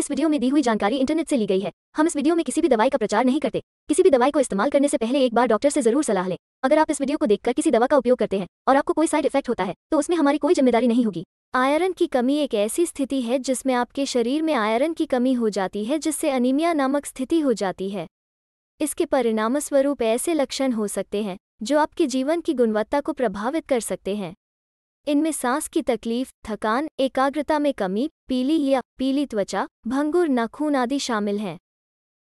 इस वीडियो में दी हुई जानकारी इंटरनेट से ली गई है हम इस वीडियो में किसी भी दवाई का प्रचार नहीं करते किसी भी दवाई को इस्तेमाल करने से पहले एक बार डॉक्टर से जरूर सलाह लें अगर आप इस वीडियो को देखकर किसी दवा का उपयोग करते हैं और आपको कोई साइड इफेक्ट होता है तो उसमें हमारी कोई जिम्मेदारी नहीं होगी आयरन की कमी एक ऐसी स्थिति है जिसमें आपके शरीर में आयरन की कमी हो जाती है जिससे अनिमिया नामक स्थिति हो जाती है इसके परिणामस्वरूप ऐसे लक्षण हो सकते हैं जो आपके जीवन की गुणवत्ता को प्रभावित कर सकते हैं इनमें सांस की तकलीफ थकान एकाग्रता में कमी पीली या पीली त्वचा भंगुर नाखून आदि शामिल हैं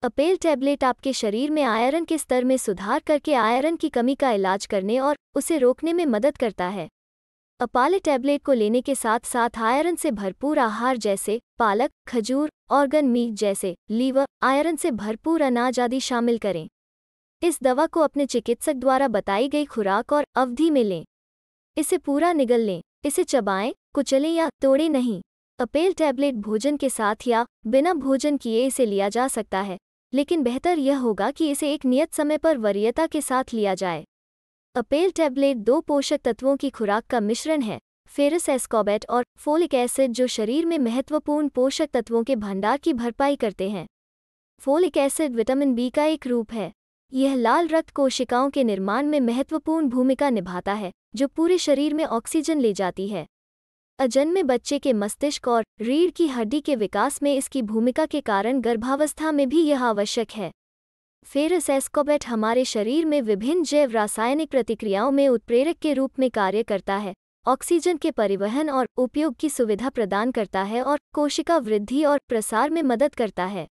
अपेल टैबलेट आपके शरीर में आयरन के स्तर में सुधार करके आयरन की कमी का इलाज करने और उसे रोकने में मदद करता है अपाले टैबलेट को लेने के साथ साथ आयरन से भरपूर आहार जैसे पालक खजूर ऑर्गन मीट जैसे लीवर आयरन से भरपूर अनाज आदि शामिल करें इस दवा को अपने चिकित्सक द्वारा बताई गई खुराक और अवधि में लें इसे पूरा निगल लें इसे चबाएं कुचलें या तोड़े नहीं अपेल टैबलेट भोजन के साथ या बिना भोजन किए इसे लिया जा सकता है लेकिन बेहतर यह होगा कि इसे एक नियत समय पर वरीयता के साथ लिया जाए अपेल टैबलेट दो पोषक तत्वों की खुराक का मिश्रण है फेरस एस्कॉबेट और फोलिक एसिड जो शरीर में महत्वपूर्ण पोषक तत्वों के भंडार की भरपाई करते हैं फोलिक एसिड विटामिन बी का एक रूप है यह लाल रक्त कोशिकाओं के निर्माण में महत्वपूर्ण भूमिका निभाता है जो पूरे शरीर में ऑक्सीजन ले जाती है अजन्मे बच्चे के मस्तिष्क और रीढ़ की हड्डी के विकास में इसकी भूमिका के कारण गर्भावस्था में भी यह आवश्यक है फेरस एस्कोबेट हमारे शरीर में विभिन्न जैव रासायनिक प्रतिक्रियाओं में उत्प्रेरक के रूप में कार्य करता है ऑक्सीजन के परिवहन और उपयोग की सुविधा प्रदान करता है और कोशिका वृद्धि और प्रसार में मदद करता है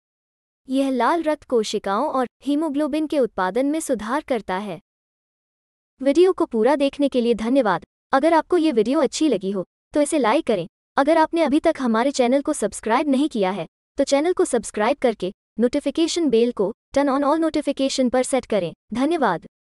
यह लाल रक्त कोशिकाओं और हीमोग्लोबिन के उत्पादन में सुधार करता है वीडियो को पूरा देखने के लिए धन्यवाद अगर आपको ये वीडियो अच्छी लगी हो तो इसे लाइक करें अगर आपने अभी तक हमारे चैनल को सब्सक्राइब नहीं किया है तो चैनल को सब्सक्राइब करके नोटिफिकेशन बेल को टर्न ऑन ऑल नोटिफिकेशन पर सेट करें धन्यवाद